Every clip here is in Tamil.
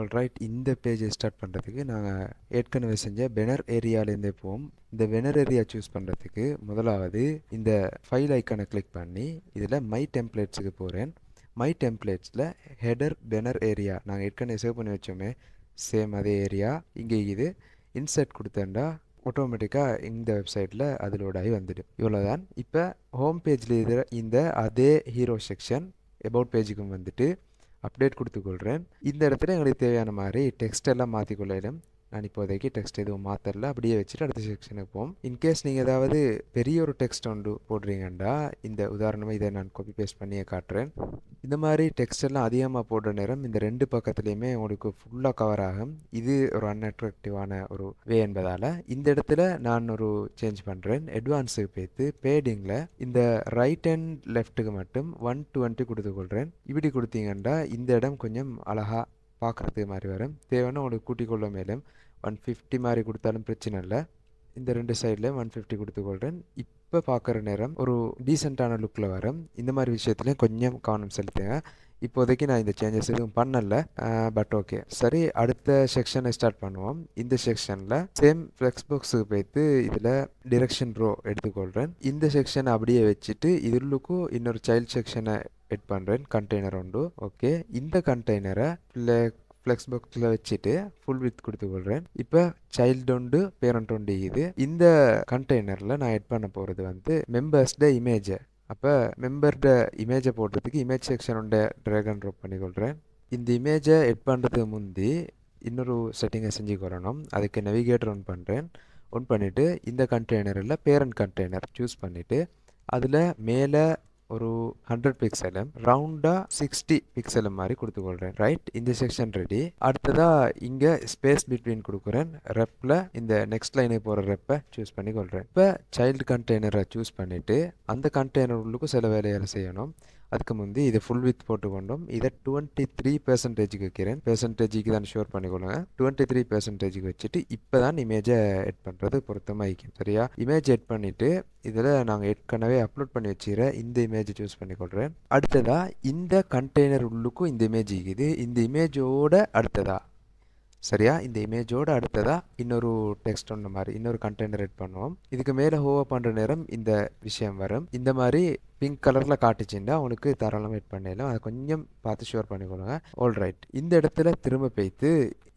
ஆல்ரைட் இந்த பேஜை ஸ்டார்ட் பண்ணுறதுக்கு நாங்கள் ஏற்கனவே செஞ்ச பெனர் ஏரியாலேருந்தே போவோம் இந்த பெனர் ஏரியா சூஸ் பண்ணுறதுக்கு முதலாவது இந்த ஃபைல் ஐக்கனை கிளிக் பண்ணி இதில் மை டெம்ப்ளேட்ஸுக்கு போகிறேன் மை டெம்ப்ளேட்ஸில் ஹெடர் பெனர் ஏரியா நாங்கள் ஏற்கனவே சேவ் பண்ணி வச்சோமே சேம் அதே ஏரியா இங்கே இது இன்சர்ட் கொடுத்தேன்டா ஆட்டோமேட்டிக்காக இந்த வெப்சைட்டில் அதிலோட ஆகி வந்துடும் இவ்வளோதான் இப்போ ஹோம் பேஜில் இருக்கிற இந்த அதே ஹீரோ செக்ஷன் எபவுட் பேஜுக்கும் வந்துட்டு அப்டேட் கொடுத்துக்கொள்கிறேன் இந்த இடத்துல எங்களுக்கு தேவையான மாதிரி டெக்ஸ்ட் எல்லாம் மாற்றிக்கொள்ளிடும் நான் இப்போதைக்கு டெக்ஸ்ட் எதுவும் மாற்றல அப்படியே வச்சுட்டு அடுத்த செக்ஷனுக்கு போவோம் இன்கேஸ் நீங்கள் ஏதாவது பெரிய ஒரு டெக்ஸ்ட் ஒன்று போடுறீங்கன்னா இந்த உதாரணமாக இதை நான் காப்பி பேஸ்ட் பண்ணியே காட்டுறேன் இந்த மாதிரி டெக்ஸ்ட் எல்லாம் அதிகமாக போடுற நேரம் இந்த ரெண்டு பக்கத்துலேயுமே உங்களுக்கு ஃபுல்லாக கவர் ஆகும் இது ஒரு அன்அட்ராக்டிவான ஒரு வே என்பதால் இந்த இடத்துல நான் ஒரு சேஞ்ச் பண்ணுறேன் அட்வான்ஸுக்கு பேத்து பேடிங்கில் இந்த ரைட் அண்ட் லெஃப்ட்டுக்கு மட்டும் ஒன் டுவெண்ட்டி கொடுத்துக்கொள்கிறேன் இப்படி கொடுத்தீங்கன்னா இந்த இடம் கொஞ்சம் அழகாக பார்க்குறதுக்கு மாதிரி வரும் தேவைன்னா உங்களுக்கு கூட்டிக்கொள்ள மேலும் ஒன் ஃபிஃப்டி மாதிரி கொடுத்தாலும் பிரச்சனை இல்லை இந்த ரெண்டு சைடில் ஒன் ஃபிஃப்டி கொடுத்துக்கொள்கிறேன் இப்போ பார்க்குற நேரம் ஒரு டீசெண்டான லுக்கில் வரும் இந்த மாதிரி விஷயத்துலேயும் கொஞ்சம் கவனம் செலுத்துங்க இப்போதைக்கு நான் இந்த சேஞ்சஸ் எதுவும் பண்ணலை பட் ஓகே சரி அடுத்த செக்ஷனை ஸ்டார்ட் பண்ணுவோம் இந்த செக்ஷனில் சேம் ஃப்ளெக்ஸ் பாக்ஸுக்கு போய்த்து இதில் டிரெக்ஷன் ரோ எடுத்துக்கொள்கிறேன் இந்த செக்ஷனை அப்படியே வச்சுட்டு இதுலுக்கும் இன்னொரு சைல்ட் செக்ஷனை எட் பண்ணுறேன் கண்டெய்னர் உண்டு ஓகே இந்த கண்டெய்னரை ஃப்ளெக் ஃப்ளெக்ஸ் பாக்ஸில் வச்சுட்டு ஃபுல் வித் கொடுத்து கொள்கிறேன் இப்போ சைல்டு ஒன்று பேரண்ட் ஒன்று இது இந்த கண்டெய்னரில் நான் எட் பண்ண போகிறது வந்து மெம்பர்ஸ்ட இமேஜை அப்போ மெம்பர்ட இமேஜை போடுறதுக்கு இமேஜ் செக்ஷனோட ட்ராகன் அண்ட் பண்ணி கொள்கிறேன் இந்த இமேஜை எட் பண்ணுறதுக்கு முந்தி இன்னொரு செட்டிங்கை செஞ்சு கொள்ளணும் அதுக்கு நெவிகேட்டர் ஒன் பண்ணுறேன் ஒன் பண்ணிவிட்டு இந்த கண்டெய்னரில் பேரண்ட் கண்டெய்னர் சூஸ் பண்ணிவிட்டு அதில் மேலே ஒரு ஹண்ட்ரட் பிக்சலும் ரவுண்டாக சிக்ஸ்டி பிக்சலும் மாதிரி கொடுத்துக்கொள்கிறேன் ரைட் இந்த செக்ஷன் ரெடி அடுத்ததாக இங்கே ஸ்பேஸ் பிட்வீன் கொடுக்குறேன் ரெப்பில் இந்த நெக்ஸ்ட் லைனுக்கு போகிற ரெப்பை சூஸ் பண்ணி கொள்கிறேன் இப்போ சைல்டு கண்டெய்னரை சூஸ் பண்ணிவிட்டு அந்த கண்டெய்னர் உள்ளுக்கும் சில வேலைகளை செய்யணும் ಅದಕ್ಕೆ ಮುಂದೆ ಇದು ಫುಲ್ ವಿತ್ போட்டுக்கொண்டு இதை டுவெண்ட்டி த்ரீ பெர்சன்டேஜுக்கு வைக்கிறேன் பெர்சன்டேஜுக்கு தான் ஷோர் பண்ணிக்கொள்ளுங்க டுவெண்ட்டி த்ரீ பெர்சன்டேஜுக்கு வச்சுட்டு இப்போ தான் இமேஜை எட் பண்ணுறது பொருத்தமாக இருக்கும் சரியா இமேஜ் எட் பண்ணிவிட்டு இதில் நாங்கள் ஏற்கனவே அப்லோட் பண்ணி வச்சுக்கிற இந்த இமேஜை சூஸ் பண்ணிக்கொள்கிறேன் அடுத்ததாக இந்த கண்டெய்னர் உள்ளுக்கும் இந்த இமேஜ் இருக்குது இந்த இமேஜோட அடுத்ததாக சரியா இந்த இமேஜோட அடுத்ததாக இன்னொரு டெக்ஸ்ட் ஒன்று மாதிரி இன்னொரு கண்டெய்னர் எட் பண்ணுவோம் இதுக்கு மேலே ஹோவா பண்ணுற நேரம் இந்த விஷயம் வரும் இந்த மாதிரி பிங்க் கலரில் காட்டுச்சுன்னா உங்களுக்கு தாராளமாக வெயிட் பண்ணிடலாம் அதை கொஞ்சம் பார்த்து ஷுவர் பண்ணிக்கொள்ளுங்க ஆல் ரைட் இந்த இடத்துல திரும்ப போய்த்து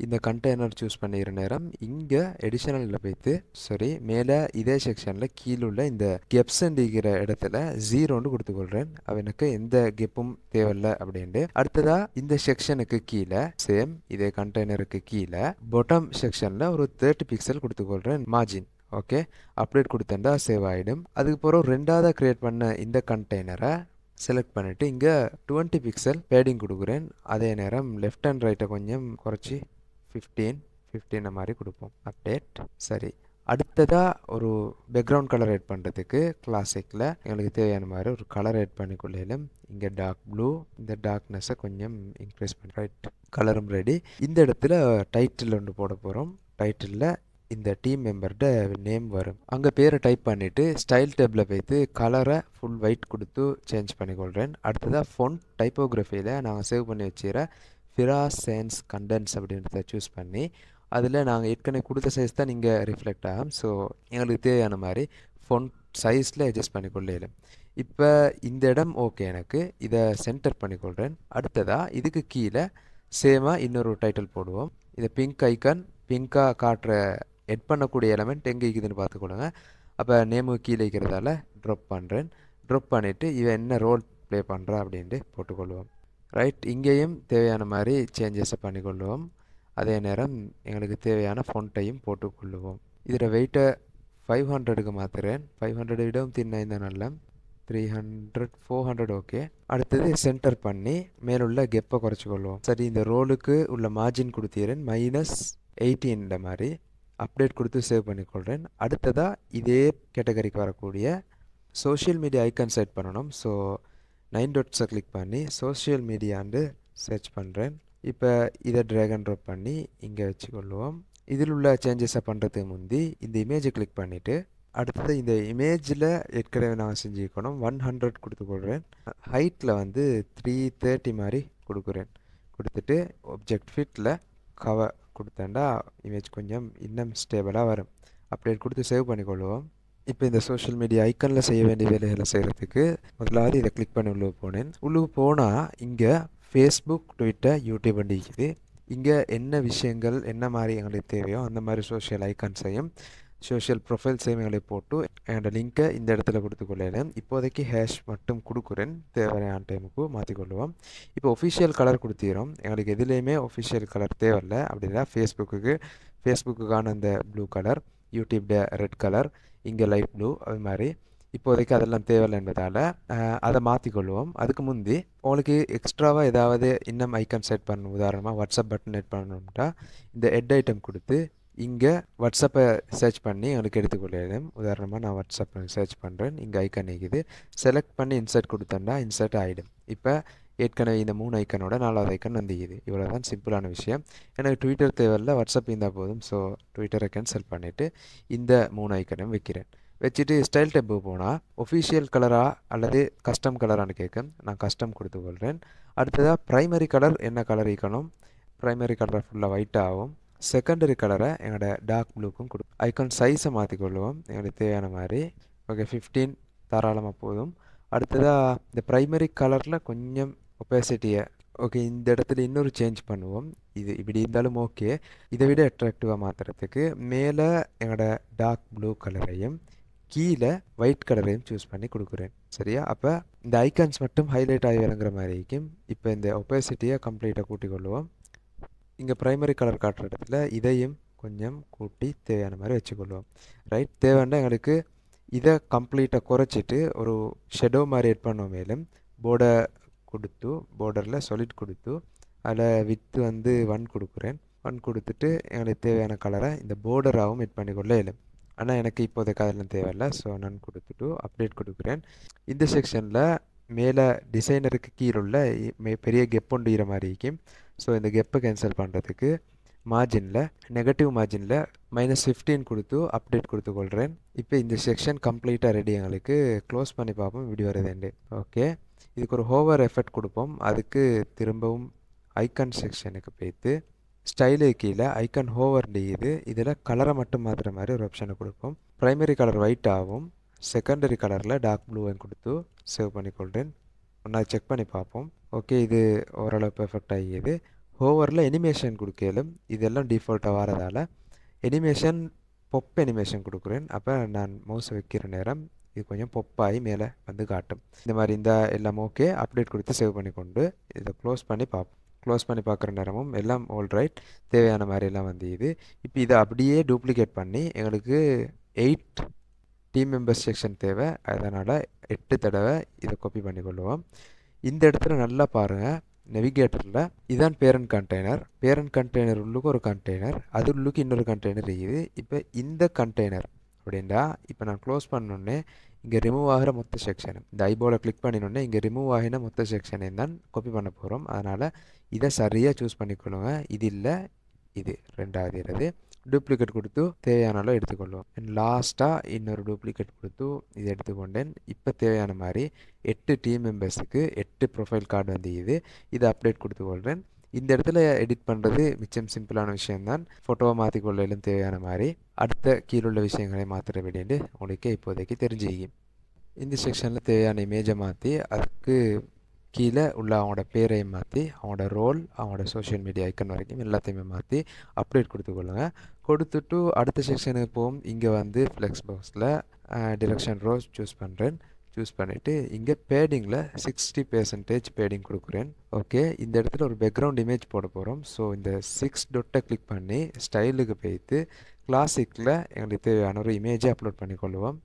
இந்த கண்டெய்னர் சூஸ் பண்ணிடுற நேரம் இங்கே எடிஷனலில் போய்த்து சாரி மேலே இதே செக்ஷனில் கீழே உள்ள இந்த கெப்ஸ்ங்கிற இடத்துல ஜீரோன்னு கொள்கிறேன் அவனுக்கு எந்த கெப்பும் தேவையில்லை அப்படின்ட்டு அடுத்ததாக இந்த செக்ஷனுக்கு கீழே சேம் இதே கண்டெய்னருக்கு கீழே பொட்டம் செக்ஷனில் ஒரு தேர்ட்டி பிக்சல் கொள்கிறேன் மார்ஜின் ஓகே அப்டேட் கொடுத்தேன்டா சேவ் ஆகிடும் அதுக்கப்புறம் ரெண்டாவதாக க்ரியேட் பண்ண இந்த கண்டெய்னரை செலக்ட் பண்ணிவிட்டு இங்கே டுவெண்ட்டி பிக்சல் பேடிங் கொடுக்குறேன் அதே நேரம் லெஃப்ட் அண்ட் ரைட்டை கொஞ்சம் குறைச்சி ஃபிஃப்டீன் ஃபிஃப்டீன் மாதிரி கொடுப்போம் அப்டேட் சரி அடுத்ததாக ஒரு பேக்ரவுண்ட் கலர் ஆட் பண்ணுறதுக்கு கிளாசிக்கில் எங்களுக்கு தேவையான மாதிரி ஒரு கலர் ஆட் பண்ணிக்கொள்ளையிலும் இங்கே டார்க் ப்ளூ இந்த டார்க்னஸை கொஞ்சம் இன்க்ரீஸ் பண்ணி ரைட் கலரும் ரெடி இந்த இடத்துல டைட்டில் ஒன்று போட போகிறோம் டைட்டிலில் இந்த டீம் மெம்பர்கிட்ட நேம் வரும் அங்கே பேரை டைப் பண்ணிவிட்டு ஸ்டைல் டேபில் வைத்து கலரை ஃபுல் ஒயிட் கொடுத்து சேஞ்ச் பண்ணிக்கொள்கிறேன் அடுத்ததாக ஃபோன் டைப்போகிராஃபியில் நாங்கள் சேவ் பண்ணி வச்சுக்கிற ஃபிரா சேன்ஸ் கண்டென்ஸ் அப்படின்றத சூஸ் பண்ணி அதில் நாங்கள் ஏற்கனவே கொடுத்த சைஸ் தான் நீங்கள் ரிஃப்ளெக்ட் ஆகும் ஸோ எங்களுக்கு தேவையான மாதிரி ஃபோன் சைஸில் அட்ஜஸ்ட் பண்ணிக்கொள்ளையிலும் இப்போ இந்த இடம் ஓகே எனக்கு இதை சென்டர் பண்ணிக்கொள்கிறேன் அடுத்ததாக இதுக்கு கீழே சேமாக இன்னொரு டைட்டில் போடுவோம் இதை பிங்க் ஐக்கன் பிங்காக காட்டுற எட் பண்ணக்கூடிய எலமெண்ட் எங்கே இருக்குதுன்னு பார்த்துக்கொள்ளுங்க அப்போ நேமு கீழே இருக்கிறதால ட்ராப் பண்ணுறேன் ட்ராப் பண்ணிவிட்டு இவன் என்ன ரோல் ப்ளே பண்ணுறா அப்படின்ட்டு போட்டுக்கொள்வோம் ரைட் இங்கேயும் தேவையான மாதிரி சேஞ்சஸை பண்ணிக்கொள்வோம் அதே நேரம் எங்களுக்கு தேவையான ஃபோன்ட்டையும் போட்டுக்கொள்ளுவோம் இதில் வெயிட்டை ஃபைவ் ஹண்ட்ரடுக்கு மாற்றுறேன் ஃபைவ் ஹண்ட்ரட் விடவும் தின்னாய் இந்த நல்ல three hundred four hundred okay அடுத்தது சென்டர் பண்ணி மேலுள்ள கெப்பை குறைச்சிக்கொள்வோம் சரி இந்த ரோலுக்கு உள்ள மார்ஜின் கொடுத்தீரன் மைனஸ் எயிட்டீன்ற மாதிரி அப்டேட் கொடுத்து சேவ் பண்ணிக்கொள்கிறேன் அடுத்ததாக இதே கேட்டகரிக்கு வரக்கூடிய சோஷியல் மீடியா ஐக்கன் செட் பண்ணணும் ஸோ நைன் டாட்ஸை கிளிக் பண்ணி சோஷியல் மீடியான்னு சர்ச் பண்ணுறேன் இப்போ இதை ட்ராகன் ட்ராப் பண்ணி இங்கே வச்சுக்கொள்வோம் இதில் உள்ள சேஞ்சஸை பண்ணுறதுக்கு முந்தி இந்த இமேஜை கிளிக் பண்ணிவிட்டு அடுத்தது இந்த இமேஜில் ஏற்கனவே நான் செஞ்சுக்கணும் ஒன் ஹண்ட்ரட் கொடுத்துக்கொள்கிறேன் ஹைட்டில் வந்து த்ரீ தேர்ட்டி மாதிரி கொடுக்குறேன் கொடுத்துட்டு ஒப்ஜெக்ட் ஃபிட்டில் கவர் கொடுத்தேன்டா இமேஜ் கொஞ்சம் இன்னும் ஸ்டேபிளாக வரும் அப்டேட் கொடுத்து சேவ் பண்ணிக்கொள்வோம் இப்போ இந்த சோஷியல் மீடியா ஐக்கனில் செய்ய வேண்டிய வேலைகளை செய்கிறதுக்கு முதலாவது இதை கிளிக் பண்ணி உள்ளே போனேன் உள்ளே போனால் இங்கே ஃபேஸ்புக் ட்விட்டர் யூடியூப் இருக்குது இங்கே என்ன விஷயங்கள் என்ன மாதிரி எங்களுக்கு தேவையோ அந்த மாதிரி சோஷியல் ஐக்கான்ஸையும் சோஷியல் ப்ரொஃபைல் சேமிகளை போட்டு என்னோடய லிங்க்கை இந்த இடத்துல கொடுத்து கொடுத்துக்கொள்ளேன் இப்போதைக்கு ஹேஷ் மட்டும் கொடுக்குறேன் தேவையான டைமுக்கு மாற்றி கொள்ளுவோம் இப்போ ஒஃபிஷியல் கலர் கொடுத்துறோம் எங்களுக்கு எதுலேயுமே ஒஃபிஷியல் கலர் தேவையில்ல அப்படின்னா ஃபேஸ்புக்கு ஃபேஸ்புக்குக்கான அந்த ப்ளூ கலர் யூடியூப்ட ரெட் கலர் இங்கே லைட் ப்ளூ அது மாதிரி இப்போதைக்கு அதெல்லாம் தேவையில்லை என்பதால் அதை மாற்றி கொள்வோம் அதுக்கு முந்தி உங்களுக்கு எக்ஸ்ட்ராவாக ஏதாவது இன்னும் ஐக்கன் செட் பண்ணணும் உதாரணமாக வாட்ஸ்அப் பட்டன் செட் பண்ணணும்ட்டா இந்த ஹெட் ஐட்டம் கொடுத்து இங்கே வாட்ஸ்அப்பை சர்ச் பண்ணி உங்களுக்கு எடுத்துக்கொள்ளிடும் உதாரணமாக நான் வாட்ஸ்அப் சர்ச் பண்ணுறேன் இங்கே ஐக்கன் இருக்குது செலக்ட் பண்ணி இன்சர்ட் கொடுத்தோம்னா இன்சர்ட் ஆகிடும் இப்போ ஏற்கனவே இந்த மூணு ஐக்கனோட நாலாவது ஐக்கன் வந்துக்குது இவ்வளோ தான் சிம்பிளான விஷயம் எனக்கு ட்விட்டர் தேவையில்ல வாட்ஸ்அப் இருந்தால் போதும் ஸோ ட்விட்டரை கேன்சல் பண்ணிவிட்டு இந்த மூணு ஐக்கனும் வைக்கிறேன் வச்சுட்டு ஸ்டைல் டெப்பு போனால் ஒஃபீஷியல் கலராக அல்லது கஸ்டம் கலரானு கேட்கும் நான் கஸ்டம் கொடுத்து கொள்கிறேன் அடுத்ததாக ப்ரைமரி கலர் என்ன கலர் இருக்கணும் ப்ரைமரி கலர் ஃபுல்லாக ஒயிட் ஆகும் செகண்டரி கலரை எங்களோட டார்க் ப்ளூக்கும் கொடு ஐக்கான் சைஸை மாற்றிக்கொள்வோம் எங்களுக்கு தேவையான மாதிரி ஓகே ஃபிஃப்டீன் தாராளமாக போதும் அடுத்ததாக இந்த ப்ரைமரி கலரில் கொஞ்சம் ஒப்பேசிட்டியை ஓகே இந்த இடத்துல இன்னொரு சேஞ்ச் பண்ணுவோம் இது இப்படி இருந்தாலும் ஓகே இதை விட அட்ராக்டிவாக மாற்றுறதுக்கு மேலே எங்களோட டார்க் ப்ளூ கலரையும் கீழே ஒயிட் கலரையும் சூஸ் பண்ணி கொடுக்குறேன் சரியா அப்போ இந்த ஐக்கான்ஸ் மட்டும் ஹைலைட் ஆகி இறங்குற மாதிரி இருக்கும் இப்போ இந்த ஒப்பாசிட்டியை கம்ப்ளீட்டாக கூட்டிக் கொள்வோம் இங்கே ப்ரைமரி கலர் காட்டுற இடத்துல இதையும் கொஞ்சம் கூட்டி தேவையான மாதிரி வச்சுக்கொள்வோம் ரைட் தேவைன்னா எங்களுக்கு இதை கம்ப்ளீட்டாக குறைச்சிட்டு ஒரு ஷெடோ மாதிரி ஏட் பண்ணுவோம் மேலும் போர்டை கொடுத்து போர்டரில் சொலிட் கொடுத்து அதில் வித்து வந்து ஒன் கொடுக்குறேன் ஒன் கொடுத்துட்டு எங்களுக்கு தேவையான கலரை இந்த போர்டராகவும் எட் பண்ணிக்கொள்ள இயலும் ஆனால் எனக்கு இப்போதைக்கு அதெல்லாம் தேவையில்ல ஸோ நான் கொடுத்துட்டு அப்டேட் கொடுக்குறேன் இந்த செக்ஷனில் மேலே டிசைனருக்கு கீழே உள்ள பெரிய கெப் ஒன்று மாதிரி இருக்கும் ஸோ இந்த கெப்பை கேன்சல் பண்ணுறதுக்கு மார்ஜினில் நெகட்டிவ் மார்ஜினில் மைனஸ் ஃபிஃப்டின் கொடுத்து அப்டேட் கொடுத்து கொள்கிறேன் இப்போ இந்த செக்ஷன் கம்ப்ளீட்டாக ரெடி எங்களுக்கு க்ளோஸ் பண்ணி பார்ப்போம் வீடியோ வரதேண்டு ஓகே இதுக்கு ஒரு ஹோவர் எஃபெக்ட் கொடுப்போம் அதுக்கு திரும்பவும் ஐக்கான் செக்ஷனுக்கு போய்த்து ஸ்டைலு கீழே ஐக்கான் ஹோவர் இது இதில் கலரை மட்டும் மாற்றுற மாதிரி ஒரு ஆப்ஷனை கொடுப்போம் ப்ரைமரி கலர் ஒயிட் ஆகும் செகண்டரி கலரில் டார்க் ப்ளூவையும் கொடுத்து சேவ் பண்ணிக்கொள்கிறேன் ஒன்றா செக் பண்ணி பார்ப்போம் ஓகே இது ஓரளவு பெர்ஃபெக்ட் ஆகியது ஹோவரில் எனிமேஷன் கொடுக்கலும் இதெல்லாம் டிஃபால்ட்டாக வரதால் எனிமேஷன் பொப் எனிமேஷன் கொடுக்குறேன் அப்போ நான் மவுஸ் வைக்கிற நேரம் இது கொஞ்சம் பொப்பாகி மேலே வந்து காட்டும் இந்த மாதிரி இந்த எல்லாம் ஓகே அப்டேட் கொடுத்து சேவ் பண்ணி கொண்டு இதை க்ளோஸ் பண்ணி பார்ப்போம் க்ளோஸ் பண்ணி பார்க்குற நேரமும் எல்லாம் ஆல் ரைட் தேவையான மாதிரியெல்லாம் வந்து இது இப்போ இதை அப்படியே டூப்ளிகேட் பண்ணி எங்களுக்கு எயிட் டீம் மெம்பர்ஸ் செக்ஷன் தேவை அதனால் எட்டு தடவை இதை காப்பி பண்ணி கொள்ளுவோம் இந்த இடத்துல நல்லா பாருங்கள் நெவிகேட்டரில் இதான் பேரண்ட் கண்டெய்னர் பேரண்ட் கண்டெய்னர் உள்ளுக்கு ஒரு கண்டெய்னர் அது உள்ளுக்கு இன்னொரு கண்டெய்னர் இருக்குது இப்போ இந்த கண்டெய்னர் அப்படின்னா இப்போ நான் க்ளோஸ் பண்ணோடனே இங்கே ரிமூவ் ஆகிற மொத்த செக்ஷன் இந்த ஐபோல கிளிக் பண்ணினோடனே இங்கே ரிமூவ் ஆகின மொத்த செக்ஷனையும் தான் காப்பி பண்ண போகிறோம் அதனால் இதை சரியாக சூஸ் பண்ணிக்கொள்ளுங்க இது இல்லை இது ரெண்டாவது டூப்ளிகேட் கொடுத்து தேவையான அளவு எடுத்துக்கொள்வோம் அண்ட் லாஸ்ட்டாக இன்னொரு டூப்ளிகேட் கொடுத்து இதை எடுத்துக்கொண்டேன் இப்போ தேவையான மாதிரி எட்டு டீம் மெம்பர்ஸுக்கு எட்டு ப்ரொஃபைல் கார்டு வந்து இது இதை அப்டேட் கொடுத்து கொள்கிறேன் இந்த இடத்துல எடிட் பண்ணுறது மிச்சம் சிம்பிளான விஷயம்தான் ஃபோட்டோவை மாற்றிக்கொள்ளும் தேவையான மாதிரி அடுத்த கீழுள்ள விஷயங்களை மாற்ற வேண்டியது உங்களுக்கு இப்போதைக்கு தெரிஞ்சுக்கி இந்த செக்ஷனில் தேவையான இமேஜை மாற்றி அதுக்கு கீழே உள்ள அவங்களோட பேரையும் மாற்றி அவங்களோட ரோல் அவங்களோட சோஷியல் மீடியா ஐக்கன் வரைக்கும் எல்லாத்தையுமே மாற்றி அப்டேட் கொடுத்துக்கொள்ளுங்க கொடுத்துட்டு அடுத்த செக்ஷனுக்கு போகும் இங்கே வந்து ஃப்ளெக்ஸ் பாக்ஸில் டிரெக்ஷன் ரோஸ் சூஸ் பண்ணுறேன் சூஸ் பண்ணிவிட்டு இங்கே பேடிங்கில் சிக்ஸ்டி பெர்சன்டேஜ் பேடிங் கொடுக்குறேன் ஓகே இந்த இடத்துல ஒரு பேக்ரவுண்ட் இமேஜ் போட போகிறோம் ஸோ இந்த சிக்ஸ் டொட்டை கிளிக் பண்ணி ஸ்டைலுக்கு போய்த்து கிளாசிக்கில் எங்களுக்கு தேவையான ஒரு இமேஜை அப்லோட் பண்ணிக்கொள்வோம்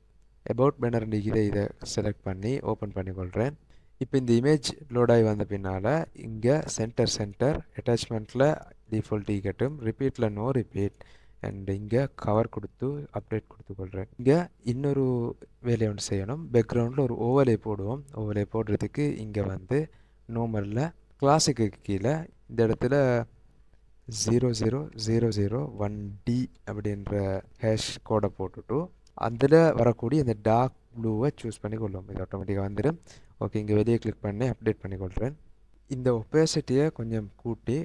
அபவுட் பேனர் இதை இதை செலக்ட் பண்ணி ஓப்பன் பண்ணிக்கொள்கிறேன் இப்போ இந்த இமேஜ் லோட் ஆகி வந்த பின்னால் இங்கே சென்டர் சென்டர் அட்டாச்மெண்ட்டில் டிஃபால்ட் டீ கட்டும் ரிப்பீட்டில் நோ ரிப்பீட் அண்ட் இங்கே கவர் கொடுத்து அப்டேட் கொடுத்துக்கொள்கிறேன் இங்கே இன்னொரு வேலையை ஒன்று செய்யணும் பேக்ரவுண்டில் ஒரு ஓவலே போடுவோம் ஓவலே போடுறதுக்கு இங்கே வந்து நோமரில் கிளாஸுக்கு கீழே இந்த இடத்துல zero zero zero zero one D அப்படின்ற ஹேஷ் கோடை போட்டுட்டு அதில் வரக்கூடிய இந்த டார்க் ப்ளூவை சூஸ் பண்ணி கொள்ளும் இது ஆட்டோமேட்டிக்காக வந்துடும் ஓகே இங்கே வெளியே கிளிக் பண்ணி அப்டேட் பண்ணி கொள்கிறேன் இந்த ஒப்பேசிட்டியை கொஞ்சம் கூட்டி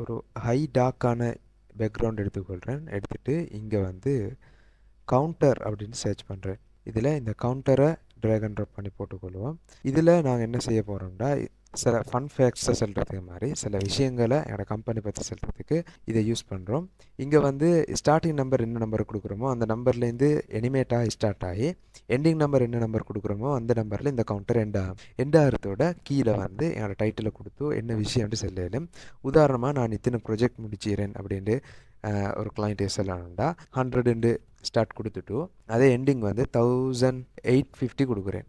ஒரு ஹை டாக்கான பேக்ரவுண்ட் எடுத்துக்கொள்கிறேன் எடுத்துகிட்டு இங்கே வந்து கவுண்டர் அப்படின்னு சர்ச் பண்ணுறேன் இதில் இந்த கவுண்டரை ட்ராகன் ட்ராப் பண்ணி போட்டுக்கொள்வோம் இதில் நாங்கள் என்ன செய்ய போகிறோம்னா சில ஃபன் ஃபேக்ட்ஸை சொல்கிறதுக்கு மாதிரி சில விஷயங்களை என்னோடய கம்பெனி பற்றி சொல்கிறதுக்கு இதை யூஸ் பண்ணுறோம் இங்கே வந்து ஸ்டார்டிங் நம்பர் என்ன நம்பர் கொடுக்குறோமோ அந்த நம்பர்லேருந்து எனிமேட்டாக ஸ்டார்ட் ஆகி எண்டிங் நம்பர் என்ன நம்பர் கொடுக்குறோமோ அந்த நம்பரில் இந்த கவுண்டர் எண்ட் ஆகும் எண்ட் ஆகிறதோட கீழே வந்து என்னோடய டைட்டிலை கொடுத்து என்ன விஷயம்ட்டு சொல்லலும் உதாரணமாக நான் இத்தனை ப்ரொஜெக்ட் முடிச்சிடுறேன் அப்படின்ட்டு ஒரு கிளைண்ட்டே சொல்லணும்டா ஹண்ட்ரடுண்டு ஸ்டார்ட் கொடுத்துட்டு அதே எண்டிங் வந்து தௌசண்ட் எயிட் ஃபிஃப்டி கொடுக்குறேன்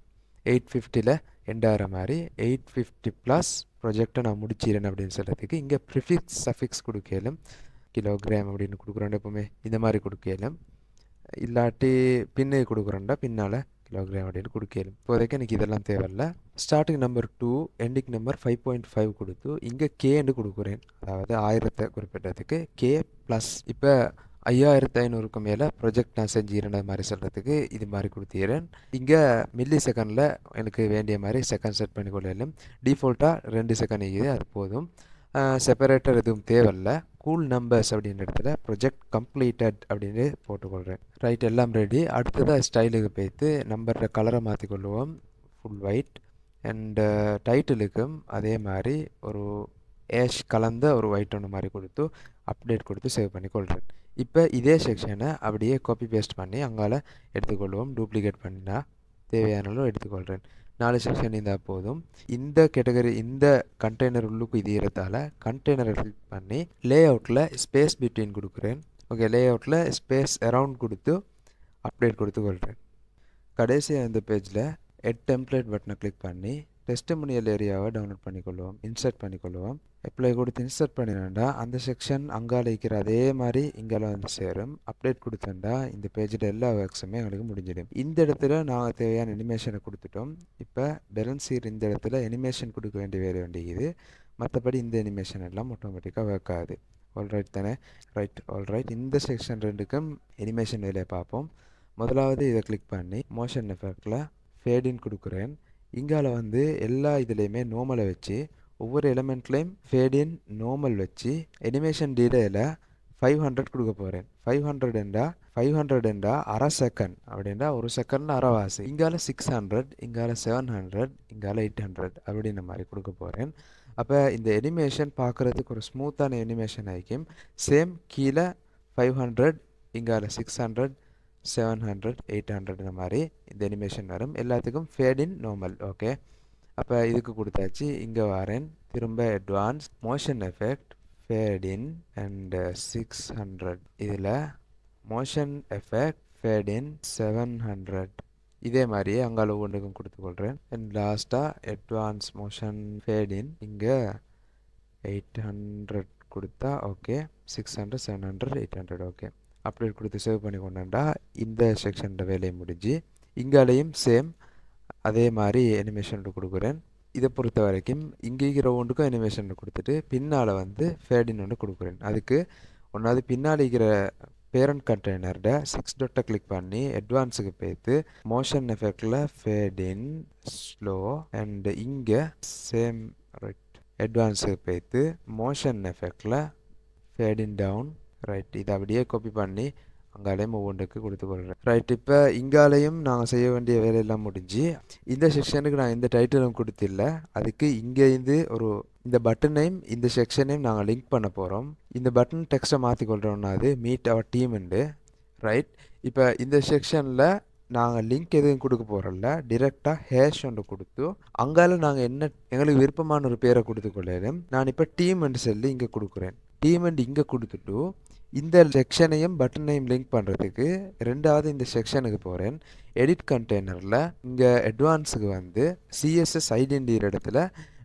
எயிட் ஃபிஃப்டியில் எண்ட் மாதிரி எயிட் ஃபிஃப்டி ப்ளஸ் ப்ரொஜெக்டை நான் முடிச்சிடறேன் அப்படின்னு சொல்கிறதுக்கு இங்கே ப்ரிஃபிக்ஸ் சஃபிக்ஸ் கொடுக்கலும் கிலோகிராம் அப்படின்னு கொடுக்குறோண்டா எப்போவுமே இந்த மாதிரி கொடுக்கலும் இல்லாட்டி பின்னு கொடுக்குறோண்டா பின்னால் கிலோகிராம் அப்படின்னு கொடுக்கலும் இப்போதைக்கு எனக்கு இதெல்லாம் தேவையில்ல starting number to ending number five point five கொடுத்து இங்கே கேன்னு கொடுக்குறேன் அதாவது ஆயிரத்தை குறிப்பிட்டதுக்கு கே ப்ளஸ் இப்போ ஐயாயிரத்து ஐநூறுக்கு மேலே ப்ரொஜெக்ட் நான் செஞ்சுக்கிறேன் மாதிரி சொல்கிறதுக்கு இது மாதிரி கொடுத்துக்கிறேன் இங்கே மில்லி செகண்டில் எனக்கு வேண்டிய மாதிரி செகண்ட் செட் பண்ணி கொள்ளலும் டிஃபால்ட்டாக ரெண்டு செகண்ட் இருக்குது அது போதும் செப்பரேட்டர் எதுவும் தேவையில்லை கூல் நம்பர்ஸ் அப்படின்ற இடத்துல ப்ரொஜெக்ட் கம்ப்ளீட்டட் அப்படின்னு போட்டுக்கொள்கிறேன் ரைட் எல்லாம் ரெடி அடுத்ததாக ஸ்டைலுக்கு போய்த்து நம்பரோட கலரை மாற்றிக்கொள்வோம் ஃபுல் ஒயிட் அண்டு டைட்டிலுக்கும் அதே மாதிரி ஒரு ஏஷ் கலந்த ஒரு ஒயிட் ஒன்று மாதிரி கொடுத்து அப்டேட் கொடுத்து சேவ் பண்ணி கொள்கிறேன் இப்போ இதே செக்ஷனை அப்படியே காப்பி பேஸ்ட் பண்ணி அங்கால எடுத்துக்கொள்வோம் டூப்ளிகேட் பண்ணினா தேவையான அளவு எடுத்துக்கொள்கிறேன் நாலு செக்ஷன் இருந்தால் போதும் இந்த கேட்டகரி இந்த கண்டெய்னர் உள்ளுக்கு இது இருந்தால் கண்டெய்னரை ஃபில் பண்ணி லே அவுட்டில் ஸ்பேஸ் பிட்வீன் கொடுக்குறேன் ஓகே லே அவுட்டில் ஸ்பேஸ் அரவுண்ட் கொடுத்து அப்டேட் கொடுத்து கொள்கிறேன் கடைசியாக இந்த பேஜில் எட் டெம்ப்ளேட் பட்டனை கிளிக் பண்ணி டெஸ்ட் டெஸ்டமோனியல் ஏரியாவை டவுன்லோட் பண்ணிக்கொள்வோம் இன்சர்ட் பண்ணிக்கொள்வோம் அப்ளை கொடுத்து இன்சர்ட் பண்ணினேன்டா அந்த செக்ஷன் அங்கே அழைக்கிற அதே மாதிரி இங்கால வந்து சேரும் அப்டேட் கொடுத்தேன்டா இந்த பேஜில் எல்லா ஒர்க்ஸுமே எங்களுக்கு முடிஞ்சிடும் இந்த இடத்துல நாங்கள் தேவையான அனிமேஷனை கொடுத்துட்டோம் இப்போ பேலன்ஸ் இந்த இடத்துல அனிமேஷன் கொடுக்க வேண்டிய வேலை வேண்டியது மற்றபடி இந்த அனிமேஷன் எல்லாம் ஆட்டோமேட்டிக்காக ஒர்க் ஆகுது ஆல்ரைட் தானே ரைட் ஆல்ரைட் இந்த செக்ஷன் ரெண்டுக்கும் அனிமேஷன் வேலையை பார்ப்போம் முதலாவது இதை கிளிக் பண்ணி மோஷன் எஃபெக்டில் ஃபேடின் கொடுக்குறேன் இங்கால வந்து எல்லா இதுலேயுமே நோமலை வச்சு ஒவ்வொரு எலமெண்ட்லேயும் ஃபேடின் நோமல் வச்சு எனிமேஷன் டீடைல ஃபைவ் ஹண்ட்ரட் கொடுக்க போகிறேன் ஃபைவ் ஹண்ட்ரட் என்றா ஃபைவ் ஹண்ட்ரட் ஹண்ட்ரட்ண்டா அரை செகண்ட் அப்படின்றா ஒரு செகண்ட் அரைவாசி இங்கால சிக்ஸ் ஹண்ட்ரட் இங்கால செவன் ஹண்ட்ரட் இங்கால எயிட் ஹண்ட்ரட் அப்படின்ற மாதிரி கொடுக்க போகிறேன் அப்போ இந்த எனிமேஷன் பார்க்குறதுக்கு ஒரு ஸ்மூத்தான எனிமேஷன் ஆகிக்கும் சேம் கீழே ஃபைவ் ஹண்ட்ரட் இங்கால six hundred seven hundred eight hundred இந்த மாதிரி இந்த எனிமேஷன் வரும் எல்லாத்துக்கும் ஃபேட் இன் நார்மல் ஓகே அப்போ இதுக்கு கொடுத்தாச்சு இங்கே வரேன் திரும்ப advance motion effect fade in and six hundred இதில் motion effect fade in seven hundred இதே மாதிரியே அங்கால ஒன்றுக்கும் கொள்கிறேன் அண்ட் லாஸ்ட்டாக அட்வான்ஸ் மோஷன் ஃபேட் இன் இங்கே எயிட் ஹண்ட்ரட் கொடுத்தா okay six hundred seven hundred eight hundred okay update கொடுத்து சேவ் பண்ணி கொண்டாண்டா இந்த செக்ஷனில் வேலையை முடிஞ்சு இங்காலையும் சேம் அதே மாதிரி அனிமேஷனில் கொடுக்குறேன் இதை பொறுத்த வரைக்கும் இங்கேக்கிற ஒன்றுக்கும் அனிமேஷனில் கொடுத்துட்டு பின்னால் வந்து ஃபேடின் ஒன்று கொடுக்குறேன் அதுக்கு ஒன்றாவது பின்னால் இருக்கிற பேரண்ட் கண்டெய்னரில் சிக்ஸ் டொட்டை கிளிக் பண்ணி அட்வான்ஸுக்கு போய்த்து மோஷன் எஃபெக்டில் ஃபேடின் ஸ்லோ அண்ட் இங்கே சேம் ரைட் அட்வான்ஸுக்கு போய்த்து மோஷன் எஃபெக்டில் ஃபேடின் டவுன் ரைட் இதை அப்படியே காப்பி பண்ணி அங்காலையும் ஒவ்வொன்றுக்கு கொடுத்து போடுறேன் ரைட் இப்போ இங்காலையும் நாங்கள் செய்ய வேண்டிய வேலையெல்லாம் முடிஞ்சு இந்த செக்ஷனுக்கு நான் எந்த டைட்டிலும் கொடுத்தில்ல அதுக்கு இங்கேருந்து ஒரு இந்த பட்டனையும் இந்த செக்ஷனையும் நாங்கள் லிங்க் பண்ண போகிறோம் இந்த பட்டன் டெக்ஸ்ட்டை மாற்றி அது மீட் அவர் டீம்ண்டு ரைட் இப்போ இந்த செக்ஷனில் நாங்கள் லிங்க் எதுவும் கொடுக்க போகிறோம்ல டிரெக்டாக ஹேஷ் ஒன்று கொடுத்து அங்கால நாங்கள் என்ன எங்களுக்கு விருப்பமான ஒரு பேரை கொடுத்து கொள்ளையிலும் நான் இப்போ டீம் அண்ட் செல்லு இங்கே கொடுக்குறேன் டீம் அண்ட் இங்கே கொடுத்துட்டு இந்த செக்ஷனையும் பட்டனையும் லிங்க் பண்ணுறதுக்கு ரெண்டாவது இந்த செக்ஷனுக்கு போகிறேன் எடிட் கண்டெய்னரில் இங்கே அட்வான்ஸுக்கு வந்து சிஎஸ்எஸ் ஐடென்டி இடத்துல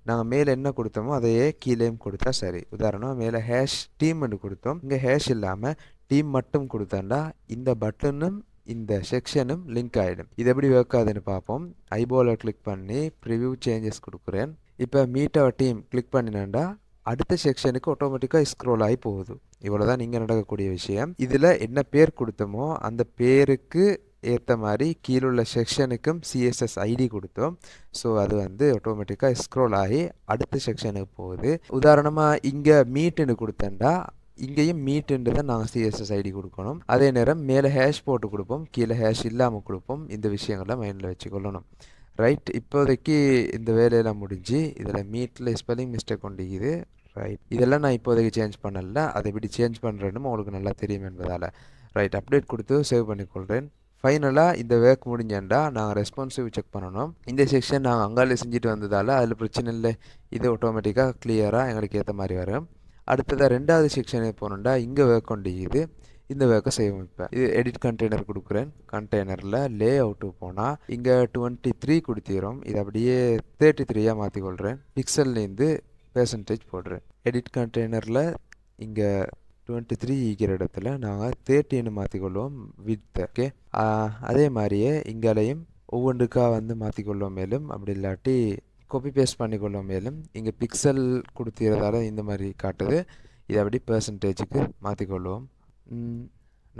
நாங்கள் மேலே என்ன கொடுத்தோமோ அதையே கீழேயும் கொடுத்தா சரி உதாரணம் மேலே ஹேஷ் டீம்னு கொடுத்தோம் இங்கே ஹேஷ் இல்லாமல் டீம் மட்டும் கொடுத்தாண்டா இந்த பட்டனும் இந்த செக்ஷனும் லிங்க் ஆகிடும் இது எப்படி ஒர்க் ஆகுதுன்னு பார்ப்போம் ஐபோலை கிளிக் பண்ணி ப்ரிவ்யூ சேஞ்சஸ் கொடுக்குறேன் இப்போ மீட் டீம் கிளிக் பண்ணினாண்டா அடுத்த செக்ஷனுக்கு ஆட்டோமேட்டிக்காக ஸ்க்ரோல் ஆகி போகுது இவ்வளோ தான் நீங்கள் நடக்கக்கூடிய விஷயம் இதில் என்ன பேர் கொடுத்தோமோ அந்த பேருக்கு ஏற்ற மாதிரி கீழே உள்ள செக்ஷனுக்கும் சிஎஸ்எஸ் ஐடி கொடுத்தோம் ஸோ அது வந்து ஆட்டோமேட்டிக்காக ஸ்க்ரோல் ஆகி அடுத்த செக்ஷனுக்கு போகுது உதாரணமாக இங்கே மீட்டுன்னு கொடுத்தேன்டா இங்கேயும் மீட்டுன்றதை நாங்கள் சிஎஸ்எஸ் ஐடி கொடுக்கணும் அதே நேரம் மேலே ஹேஷ் போட்டு கொடுப்போம் கீழே ஹேஷ் இல்லாமல் கொடுப்போம் இந்த விஷயங்களை மைண்டில் வச்சுக்கொள்ளணும் ரைட் இப்போதைக்கு இந்த வேலையெல்லாம் முடிஞ்சு இதில் மீட்டில் ஸ்பெல்லிங் மிஸ்டேக் கொண்டிக்குது ரைட் இதெல்லாம் நான் இப்போதைக்கு சேஞ்ச் பண்ணல அதை எப்படி சேஞ்ச் பண்ணுறேன்னு உங்களுக்கு நல்லா தெரியும் என்பதால் ரைட் அப்டேட் கொடுத்து சேவ் பண்ணிக்கொள்கிறேன் ஃபைனலாக இந்த வேக் முடிஞ்சேன்டா நாங்கள் ரெஸ்பான்சிவ் செக் பண்ணணும் இந்த செக்ஷன் நாங்கள் அங்காலே செஞ்சுட்டு வந்ததால் அதில் பிரச்சனை இல்லை இது ஆட்டோமேட்டிக்காக கிளியராக எங்களுக்கு ஏற்ற மாதிரி வரும் அடுத்ததாக ரெண்டாவது செக்ஷனுக்கு போனோம்டா இங்கே வேக் கொண்டிக்குது இந்த வேக்கை செய்ய இது எடிட் கண்டெய்னர் கொடுக்குறேன் கண்டெய்னரில் லே அவுட்டு போனால் இங்கே டுவெண்ட்டி த்ரீ கொடுத்திடும் இதை அப்படியே தேர்ட்டி த்ரீயாக மாற்றிக்கொள்கிறேன் பிக்சல்லேருந்து பேர்சன்டேஜ் போடுறேன் எடிட் கண்டெய்னரில் இங்கே டுவெண்ட்டி த்ரீ இருக்கிற இடத்துல நாங்கள் தேர்ட்டின்னு மாற்றிக்கொள்வோம் வித் ஓகே அதே மாதிரியே இங்கேலையும் ஒவ்வொன்றுக்காக வந்து மாற்றிக்கொள்வோம் மேலும் அப்படி இல்லாட்டி கோபி பேஸ்ட் பண்ணிக்கொள்வோம் மேலும் இங்கே பிக்சல் கொடுத்துறதால இந்த மாதிரி காட்டுது இதை அப்படி பர்சன்டேஜுக்கு மாற்றிக்கொள்வோம்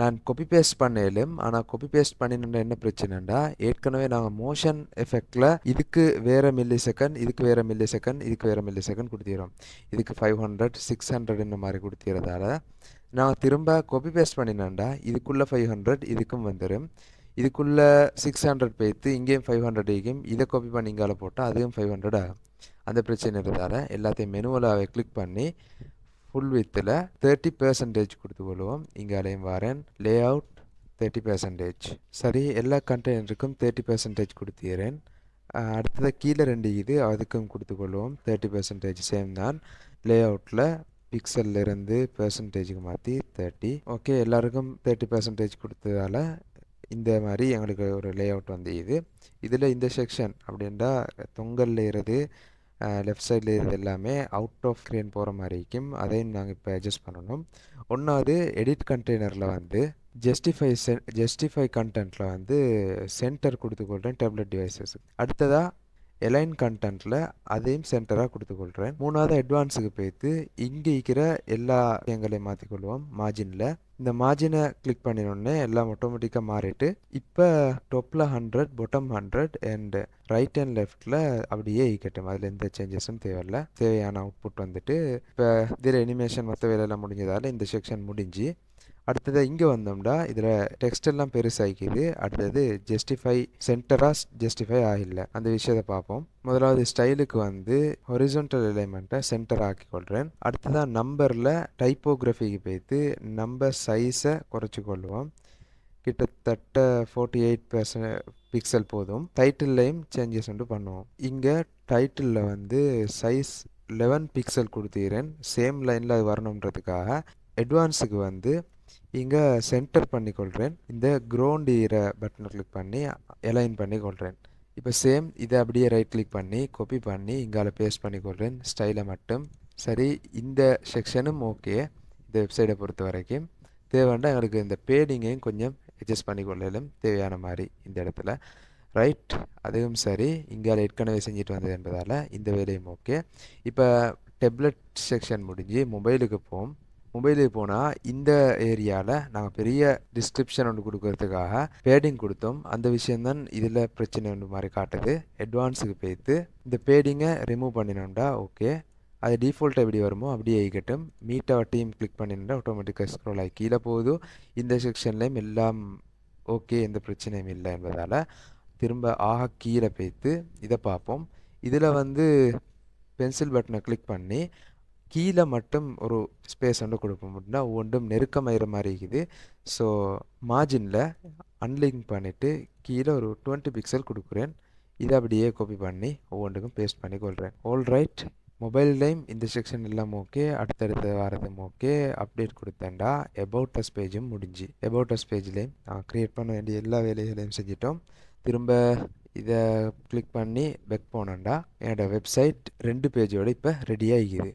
நான் copy பேஸ்ட் பண்ணேலும் ஆனால் copy பேஸ்ட் பண்ணினா என்ன பிரச்சனைண்டா ஏற்கனவே நாங்கள் மோஷன் effectல இதுக்கு வேற மில்லி செகண்ட் இதுக்கு வேற மில்லி செகண்ட் இதுக்கு வேற மில்லி செகண்ட் இதுக்கு ஃபைவ் ஹண்ட்ரட் சிக்ஸ் மாறி மாதிரி கொடுத்துறதால திரும்ப கொப்பி பேஸ்ட் பண்ணினேன்டா இதுக்குள்ளே ஃபைவ் ஹண்ட்ரட் இதுக்கும் வந்துடும் இதுக்குள்ளே சிக்ஸ் ஹண்ட்ரட் பேத்து இங்கேயும் ஃபைவ் ஹண்ட்ரட் இதை copy பண்ணி இங்கால போட்டால் 500 ஃபைவ் ஹண்ட்ரட் ஆகும் அந்த பிரச்சனை இருந்தால் மெனுவலாவே மெனுவலாகவே கிளிக் பண்ணி ஃபுல் வித்தில் தேர்ட்டி பெர்சன்டேஜ் கொடுத்து கொள்வோம் இங்கே அலையும் வரேன் லே அவுட் தேர்ட்டி பெர்சன்டேஜ் சரி எல்லா கண்டெய்னருக்கும் தேர்ட்டி பெர்சன்டேஜ் கொடுத்துறேன் அடுத்தது கீழே ரெண்டு இது அதுக்கும் கொடுத்துக்கொள்வோம் தேர்ட்டி பெர்சன்டேஜ் சேம் தான் லே அவுட்டில் பிக்சல்லிருந்து பெர்சன்டேஜுக்கு மாற்றி தேர்ட்டி ஓகே எல்லாருக்கும் தேர்ட்டி பெர்சன்டேஜ் கொடுத்ததால் இந்த மாதிரி எங்களுக்கு ஒரு லே அவுட் வந்து இது இதில் இந்த செக்ஷன் அப்படின்றா தொங்கல் இறது லெஃப்ட் சைடில் இது எல்லாமே அவுட் ஆஃப் ஸ்க்ரீன் போகிற மாதிரி இருக்கும் அதையும் நாங்கள் இப்போ அட்ஜஸ்ட் பண்ணணும் ஒன்றாவது எடிட் கண்டெய்னரில் வந்து ஜஸ்டிஃபை சென் ஜஸ்டிஃபை கண்டென்ட்டில் வந்து சென்டர் கொடுத்துக்கொள்கிறேன் டேப்லெட் டிவைசஸ் அடுத்ததாக எலைன் contentல அதையும் சென்டராக கொடுத்துக்கொள்கிறேன் மூணாவது அட்வான்ஸுக்கு போய்த்து இங்கே இருக்கிற எல்லா விஷயங்களையும் மாற்றிக்கொள்வோம் மார்ஜினில் இந்த மார்ஜினை கிளிக் பண்ணினும்னே எல்லாம் ஆட்டோமேட்டிக்காக மாறிட்டு இப்போ topல hundred bottom hundred and right and leftல அப்படியே இக்கட்டும் அதில் எந்த சேஞ்சஸும் தேவல்ல தேவையான output வந்துட்டு இப்போ இதில் அனிமேஷன் மற்ற வேலையெல்லாம் முடிஞ்சதால் இந்த செக்ஷன் முடிஞ்சு அடுத்தது இங்கே வந்தோம்னா இதில் டெக்ஸ்ட் எல்லாம் பெருசாகிக்குது அடுத்தது ஜஸ்டிஃபை சென்டராக ஜஸ்டிஃபை ஆகல அந்த விஷயத்தை பார்ப்போம் முதலாவது ஸ்டைலுக்கு வந்து ஹொரிசோன்டல் எலிமெண்ட்டை சென்டர் ஆக்கி கொள்கிறேன் அடுத்ததாக நம்பரில் டைப்போகிராஃபிக்கு போய்த்து நம்பர் சைஸை குறைச்சி கொள்வோம் கிட்டத்தட்ட ஃபோர்ட்டி எயிட் பெர்சன்ட் பிக்சல் போதும் டைட்டில்லையும் சேஞ்சஸ் வந்து பண்ணுவோம் இங்கே டைட்டிலில் வந்து சைஸ் லெவன் பிக்சல் கொடுத்துக்கிறேன் சேம் லைனில் அது வரணுன்றதுக்காக அட்வான்ஸுக்கு வந்து இங்கே சென்டர் பண்ணிக்கொள்கிறேன் இந்த க்ரௌண்ட் ஈர பட்டனை கிளிக் பண்ணி எலைன் பண்ணிக்கொள்கிறேன் இப்போ சேம் இதை அப்படியே ரைட் கிளிக் பண்ணி காப்பி பண்ணி இங்கால பேஸ்ட் பண்ணிக்கொள்கிறேன் ஸ்டைலை மட்டும் சரி இந்த செக்ஷனும் ஓகே இந்த வெப்சைட்டை பொறுத்த வரைக்கும் தேவைண்டா எங்களுக்கு இந்த பேடிங்கையும் கொஞ்சம் அட்ஜஸ்ட் பண்ணிக்கொள்ளலும் தேவையான மாதிரி இந்த இடத்துல ரைட் அதுவும் சரி இங்கே ஏற்கனவே செஞ்சுட்டு வந்தது என்பதால் இந்த வேலையும் ஓகே இப்போ டெப்லெட் செக்ஷன் முடிஞ்சு மொபைலுக்கு போவோம் மொபைலுக்கு போனால் இந்த ஏரியாவில் நாங்கள் பெரிய டிஸ்கிரிப்ஷன் ஒன்று கொடுக்கறதுக்காக பேடிங் கொடுத்தோம் அந்த விஷயந்தான் இதில் பிரச்சனை ஒன்று மாதிரி காட்டுது அட்வான்ஸுக்கு போய்த்து இந்த பேடிங்கை ரிமூவ் பண்ணினோம்டா ஓகே அது டிஃபால்ட் எப்படி வருமோ அப்படியே ஆகிக்கட்டும் மீட் அவர் டீம் கிளிக் பண்ணினா ஆட்டோமேட்டிக்காக ஸ்க்ரோல் ஆகி கீழே போகுது இந்த செக்ஷன்லேயும் எல்லாம் ஓகே எந்த பிரச்சனையும் இல்லை என்பதால் திரும்ப ஆக கீழே பேத்து இதை பார்ப்போம் இதில் வந்து பென்சில் பட்டனை கிளிக் பண்ணி கீழே மட்டும் ஒரு ஸ்பேஸ் வந்து கொடுப்போம் முடியும்னா ஒவ்வொன்றும் நெருக்கமாயிற மாதிரி இருக்குது ஸோ மார்ஜினில் அன்லிங்க் பண்ணிவிட்டு கீழே ஒரு டுவெண்ட்டி பிக்சல் கொடுக்குறேன் இதை அப்படியே காப்பி பண்ணி ஒவ்வொன்றுக்கும் பேஸ்ட் பண்ணி கொள்கிறேன் ஆல் ரைட் மொபைல்லையும் இந்த செக்ஷன் எல்லாம் ஓகே அடுத்தடுத்த வாரத்தையும் ஓகே அப்டேட் கொடுத்தேன்டா எபவுட் அஸ் பேஜும் முடிஞ்சு எபவுட் அஸ் பேஜ்லேயும் நான் க்ரியேட் பண்ண வேண்டிய எல்லா வேலைகளையும் செஞ்சிட்டோம் திரும்ப இதை கிளிக் பண்ணி பெக் போனேன்டா என்னோடய வெப்சைட் ரெண்டு பேஜோடு இப்போ ரெடியாகிக்குது